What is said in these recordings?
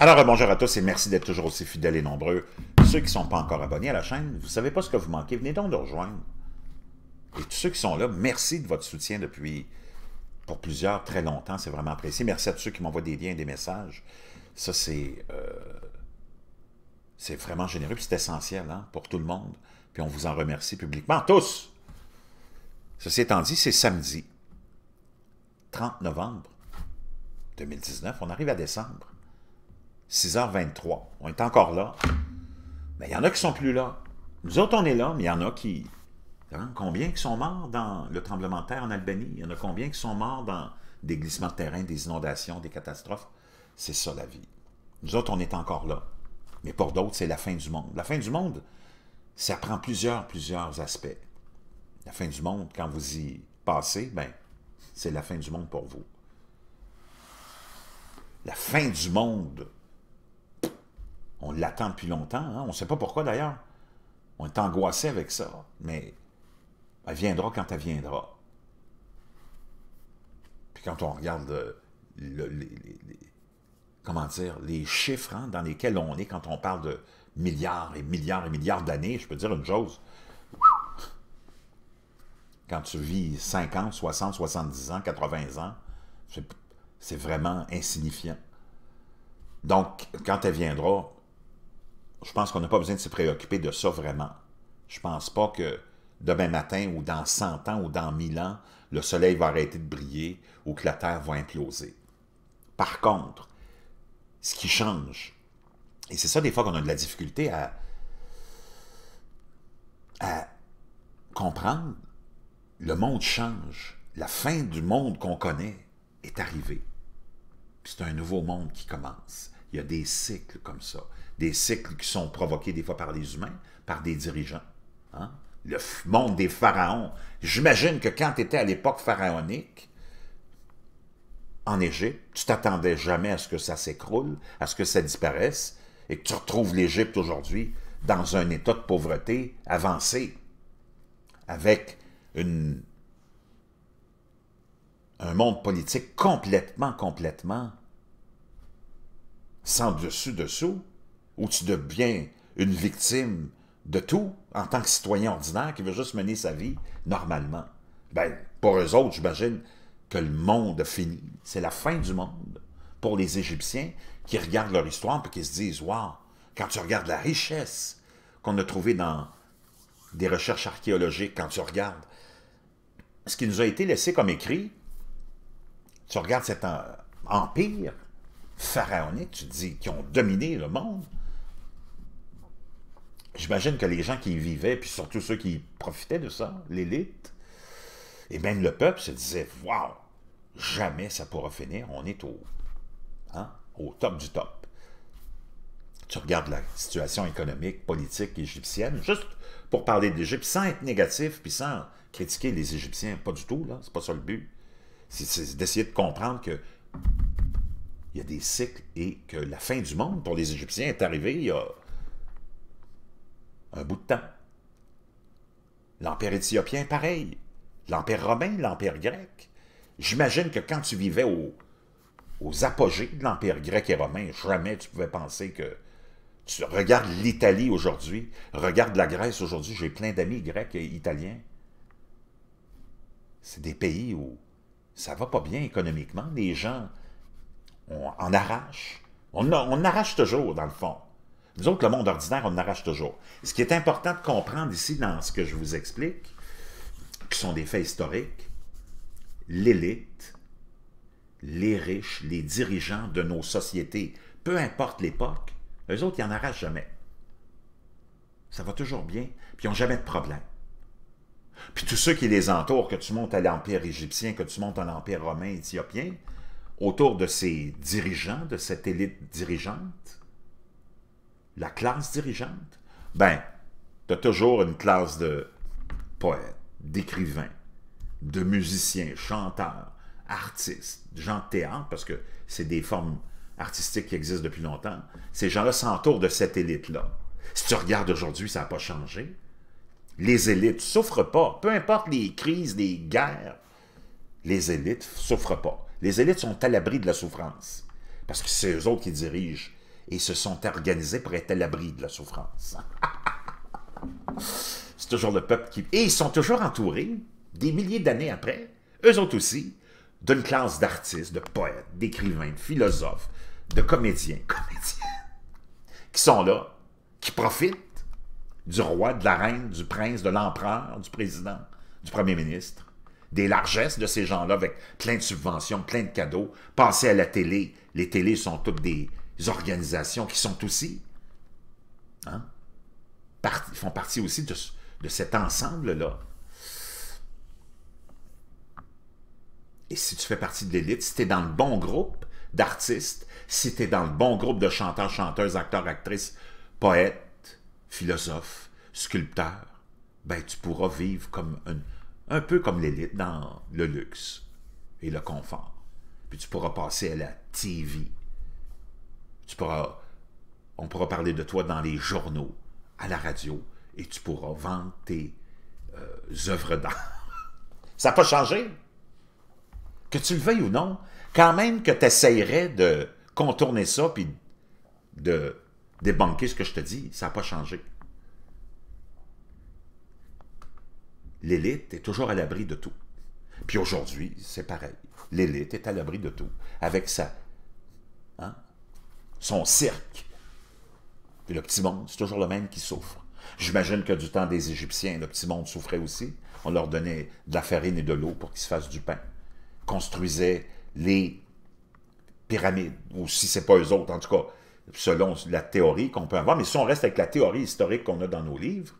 Alors, euh, bonjour à tous et merci d'être toujours aussi fidèles et nombreux. Ceux qui ne sont pas encore abonnés à la chaîne, vous ne savez pas ce que vous manquez, venez donc nous rejoindre. Et tous ceux qui sont là, merci de votre soutien depuis, pour plusieurs, très longtemps. C'est vraiment apprécié. Merci à tous ceux qui m'envoient des liens et des messages. Ça, c'est euh, vraiment généreux c'est essentiel hein, pour tout le monde. Puis on vous en remercie publiquement, tous! Ceci étant dit, c'est samedi, 30 novembre 2019. On arrive à décembre. 6h23. On est encore là. Mais il y en a qui sont plus là. Nous autres, on est là, mais il y en a qui... Hein, combien qui sont morts dans le tremblement de terre en Albanie? Il y en a combien qui sont morts dans des glissements de terrain, des inondations, des catastrophes? C'est ça la vie. Nous autres, on est encore là. Mais pour d'autres, c'est la fin du monde. La fin du monde, ça prend plusieurs, plusieurs aspects. La fin du monde, quand vous y passez, ben, c'est la fin du monde pour vous. La fin du monde on l'attend depuis longtemps. Hein. On ne sait pas pourquoi d'ailleurs. On est angoissé avec ça. Mais elle viendra quand elle viendra. Puis quand on regarde euh, le, les, comment dire, les chiffres hein, dans lesquels on est quand on parle de milliards et milliards et milliards d'années, je peux dire une chose. Quand tu vis 50, 60, 70 ans, 80 ans, c'est vraiment insignifiant. Donc, quand elle viendra, je pense qu'on n'a pas besoin de se préoccuper de ça vraiment. Je pense pas que demain matin ou dans 100 ans ou dans 1000 ans, le soleil va arrêter de briller ou que la Terre va imploser. Par contre, ce qui change, et c'est ça des fois qu'on a de la difficulté à, à comprendre, le monde change. La fin du monde qu'on connaît est arrivée. C'est un nouveau monde qui commence. Il y a des cycles comme ça, des cycles qui sont provoqués des fois par les humains, par des dirigeants. Hein. Le monde des pharaons. J'imagine que quand tu étais à l'époque pharaonique, en Égypte, tu t'attendais jamais à ce que ça s'écroule, à ce que ça disparaisse, et que tu retrouves l'Égypte aujourd'hui dans un état de pauvreté avancé, avec un monde politique complètement, complètement sans dessus-dessous, où tu deviens une victime de tout en tant que citoyen ordinaire qui veut juste mener sa vie normalement. Ben, pour eux autres, j'imagine que le monde a fini. C'est la fin du monde pour les Égyptiens qui regardent leur histoire et qui se disent « Wow! » Quand tu regardes la richesse qu'on a trouvée dans des recherches archéologiques, quand tu regardes ce qui nous a été laissé comme écrit, tu regardes cet empire pharaoniques, tu dis, qui ont dominé le monde, j'imagine que les gens qui y vivaient, puis surtout ceux qui profitaient de ça, l'élite, et même le peuple se disait, waouh, jamais ça pourra finir, on est au, hein, au top du top. Tu regardes la situation économique, politique égyptienne, juste pour parler d'Égypte, sans être négatif, puis sans critiquer les Égyptiens, pas du tout, là, c'est pas ça le but. C'est d'essayer de comprendre que il y a des cycles et que la fin du monde pour les Égyptiens est arrivée il y a un bout de temps. L'empire éthiopien, pareil. L'empire romain, l'empire grec. J'imagine que quand tu vivais au, aux apogées de l'empire grec et romain, jamais tu pouvais penser que... Tu regardes l'Italie aujourd'hui, regarde la Grèce aujourd'hui, j'ai plein d'amis grecs et italiens. C'est des pays où ça va pas bien économiquement. Les gens on en arrache. On, on arrache toujours, dans le fond. Nous autres, le monde ordinaire, on arrache toujours. Ce qui est important de comprendre ici, dans ce que je vous explique, qui sont des faits historiques, l'élite, les riches, les dirigeants de nos sociétés, peu importe l'époque, eux autres, ils n'en arrachent jamais. Ça va toujours bien, puis ils n'ont jamais de problème. Puis tous ceux qui les entourent, que tu montes à l'Empire égyptien, que tu montes à l'Empire romain, éthiopien, autour de ces dirigeants, de cette élite dirigeante, la classe dirigeante, ben, tu as toujours une classe de poètes, d'écrivains, de musiciens, chanteurs, artistes, gens de théâtre, parce que c'est des formes artistiques qui existent depuis longtemps. Ces gens-là s'entourent de cette élite-là. Si tu regardes aujourd'hui, ça n'a pas changé. Les élites ne souffrent pas, peu importe les crises, les guerres, les élites ne souffrent pas. Les élites sont à l'abri de la souffrance, parce que c'est eux autres qui dirigent, et se sont organisés pour être à l'abri de la souffrance. c'est toujours le peuple qui... Et ils sont toujours entourés, des milliers d'années après, eux autres aussi, d'une classe d'artistes, de poètes, d'écrivains, de philosophes, de comédiens, comédiens, qui sont là, qui profitent du roi, de la reine, du prince, de l'empereur, du président, du premier ministre, des largesses de ces gens-là avec plein de subventions, plein de cadeaux. Pensez à la télé. Les télés sont toutes des organisations qui sont aussi, hein, font partie aussi de, cet ensemble-là. Et si tu fais partie de l'élite, si tu es dans le bon groupe d'artistes, si tu es dans le bon groupe de chanteurs, chanteuses, acteurs, actrices, poètes, philosophes, sculpteurs, ben tu pourras vivre comme une, un peu comme l'élite dans le luxe et le confort. Puis tu pourras passer à la TV. Tu pourras, on pourra parler de toi dans les journaux, à la radio, et tu pourras vendre tes euh, œuvres d'art. Ça n'a pas changé. Que tu le veuilles ou non, quand même que tu essaierais de contourner ça et de débanquer ce que je te dis, ça n'a pas changé. l'élite est toujours à l'abri de tout. Puis aujourd'hui, c'est pareil. L'élite est à l'abri de tout, avec sa, hein, son cirque. Puis le petit monde, c'est toujours le même qui souffre. J'imagine que du temps des Égyptiens, le petit monde souffrait aussi. On leur donnait de la farine et de l'eau pour qu'ils se fassent du pain. Construisaient les pyramides, ou si c'est pas eux autres, en tout cas, selon la théorie qu'on peut avoir. Mais si on reste avec la théorie historique qu'on a dans nos livres,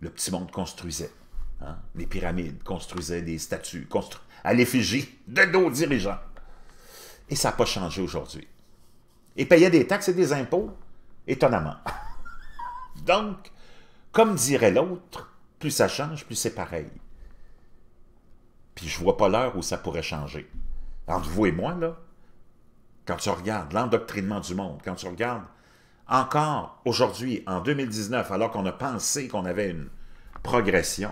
le petit monde construisait. Hein. Les pyramides construisait des statues à l'effigie de nos dirigeants. Et ça n'a pas changé aujourd'hui. Et payait des taxes et des impôts, étonnamment. Donc, comme dirait l'autre, plus ça change, plus c'est pareil. Puis je vois pas l'heure où ça pourrait changer. Entre vous et moi, là, quand tu regardes l'endoctrinement du monde, quand tu regardes encore aujourd'hui, en 2019, alors qu'on a pensé qu'on avait une progression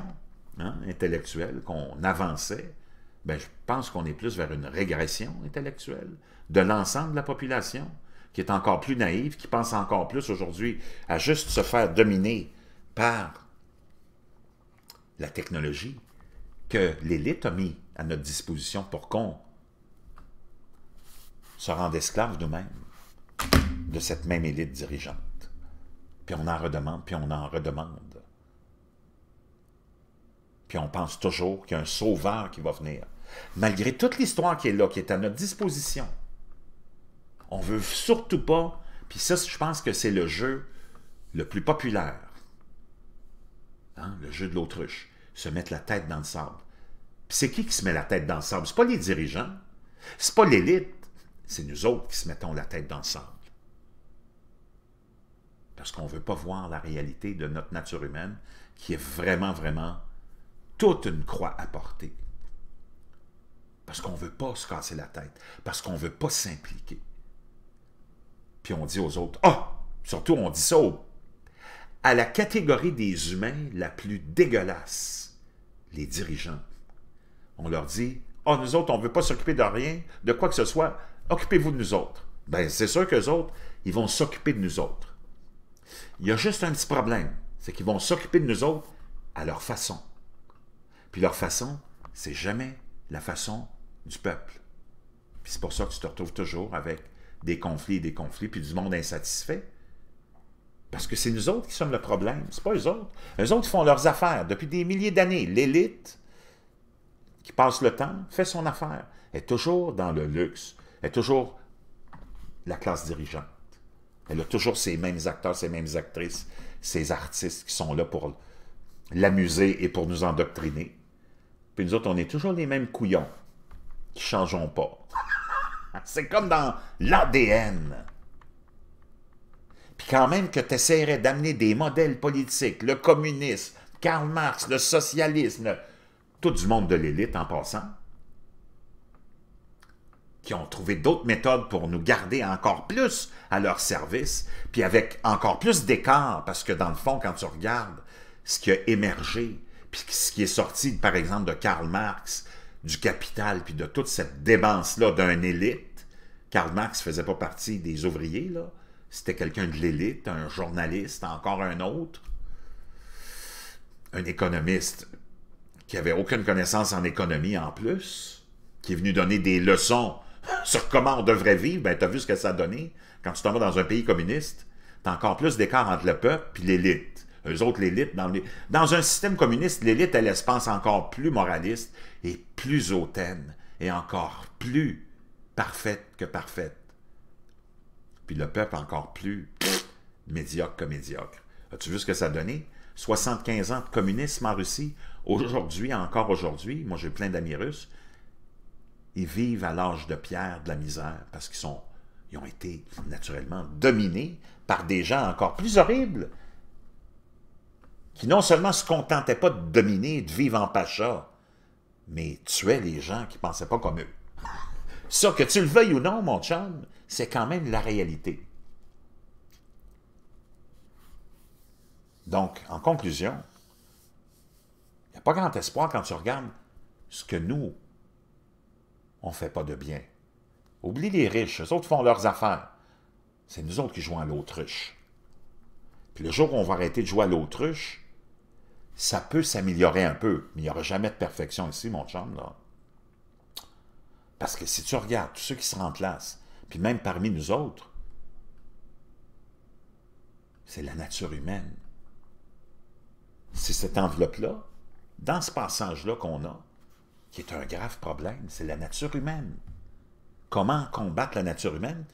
hein, intellectuelle, qu'on avançait, ben, je pense qu'on est plus vers une régression intellectuelle de l'ensemble de la population, qui est encore plus naïve, qui pense encore plus aujourd'hui à juste se faire dominer par la technologie que l'élite a mis à notre disposition pour qu'on se rende esclave nous-mêmes de cette même élite dirigeante. Puis on en redemande, puis on en redemande. Puis on pense toujours qu'il y a un sauveur qui va venir. Malgré toute l'histoire qui est là, qui est à notre disposition, on veut surtout pas, puis ça, je pense que c'est le jeu le plus populaire, hein, le jeu de l'autruche, se mettre la tête dans le sable. Puis c'est qui qui se met la tête dans le sable? C'est pas les dirigeants, c'est pas l'élite, c'est nous autres qui se mettons la tête dans le sable parce qu'on ne veut pas voir la réalité de notre nature humaine, qui est vraiment, vraiment toute une croix à porter. Parce qu'on ne veut pas se casser la tête, parce qu'on ne veut pas s'impliquer. Puis on dit aux autres, ah, surtout on dit ça à la catégorie des humains la plus dégueulasse, les dirigeants. On leur dit, ah, oh, nous autres, on ne veut pas s'occuper de rien, de quoi que ce soit, occupez-vous de nous autres. Ben c'est sûr qu'eux autres, ils vont s'occuper de nous autres. Il y a juste un petit problème, c'est qu'ils vont s'occuper de nous autres à leur façon. Puis leur façon, c'est jamais la façon du peuple. Puis c'est pour ça que tu te retrouves toujours avec des conflits et des conflits, puis du monde insatisfait. Parce que c'est nous autres qui sommes le problème, c'est pas eux autres. Eux autres font leurs affaires depuis des milliers d'années. L'élite qui passe le temps fait son affaire, est toujours dans le luxe, est toujours la classe dirigeante. Elle a toujours ces mêmes acteurs, ces mêmes actrices, ces artistes qui sont là pour l'amuser et pour nous endoctriner. Puis nous autres, on est toujours les mêmes couillons qui changeons pas. C'est comme dans l'ADN. Puis quand même que tu essaierais d'amener des modèles politiques, le communisme, Karl Marx, le socialisme, tout du monde de l'élite en passant, qui ont trouvé d'autres méthodes pour nous garder encore plus à leur service, puis avec encore plus d'écart, parce que dans le fond, quand tu regardes ce qui a émergé, puis ce qui est sorti, par exemple, de Karl Marx, du capital, puis de toute cette démence-là d'un élite, Karl Marx ne faisait pas partie des ouvriers, là. C'était quelqu'un de l'élite, un journaliste, encore un autre, un économiste qui n'avait aucune connaissance en économie en plus, qui est venu donner des leçons sur comment on devrait vivre, ben, tu as vu ce que ça a donné. Quand tu t'en vas dans un pays communiste, tu as encore plus d'écart entre le peuple et l'élite. Eux autres, l'élite, dans, dans un système communiste, l'élite, elle, se pense encore plus moraliste et plus hautaine et encore plus parfaite que parfaite. Puis le peuple encore plus médiocre que médiocre. As-tu vu ce que ça a donné? 75 ans de communisme en Russie, aujourd'hui, encore aujourd'hui, moi j'ai plein d'amis russes, ils vivent à l'âge de pierre de la misère parce qu'ils sont, ont été naturellement dominés par des gens encore plus horribles qui non seulement se contentaient pas de dominer, de vivre en pacha, mais tuaient les gens qui pensaient pas comme eux. Ça, que tu le veuilles ou non, mon chum, c'est quand même la réalité. Donc, en conclusion, il n'y a pas grand espoir quand tu regardes ce que nous, on ne fait pas de bien. Oublie les riches, eux autres font leurs affaires. C'est nous autres qui jouons à l'autruche. Puis le jour où on va arrêter de jouer à l'autruche, ça peut s'améliorer un peu, mais il n'y aura jamais de perfection ici, mon chum, là. Parce que si tu regardes tous ceux qui se remplacent, puis même parmi nous autres, c'est la nature humaine. C'est cette enveloppe-là, dans ce passage-là qu'on a, qui est un grave problème, c'est la nature humaine. Comment combattre la nature humaine?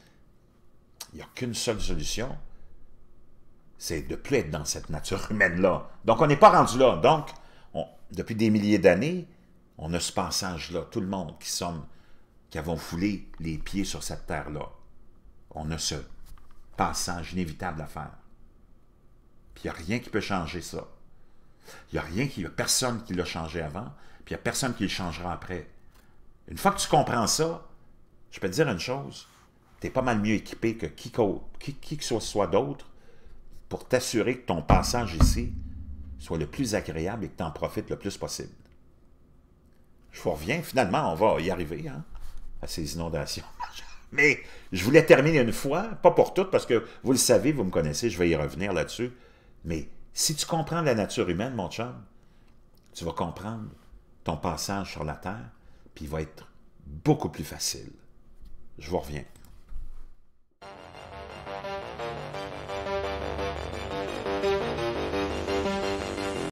Il n'y a qu'une seule solution, c'est de ne plus être dans cette nature humaine-là. Donc, on n'est pas rendu là. Donc, depuis des milliers d'années, on a ce passage-là, tout le monde qui sommes, qui avons foulé les pieds sur cette terre-là. On a ce passage inévitable à faire. Puis il n'y a rien qui peut changer ça. Il n'y a rien qui, n'y a personne qui l'a changé avant, puis il n'y a personne qui le changera après. Une fois que tu comprends ça, je peux te dire une chose, tu es pas mal mieux équipé que qui, que ce soit d'autre pour t'assurer que ton passage ici soit le plus agréable et que tu en profites le plus possible. Je vous reviens, finalement, on va y arriver hein, à ces inondations. Mais je voulais terminer une fois, pas pour toutes, parce que vous le savez, vous me connaissez, je vais y revenir là-dessus, mais si tu comprends la nature humaine, mon chum, tu vas comprendre ton passage sur la Terre, puis il va être beaucoup plus facile. Je vous reviens.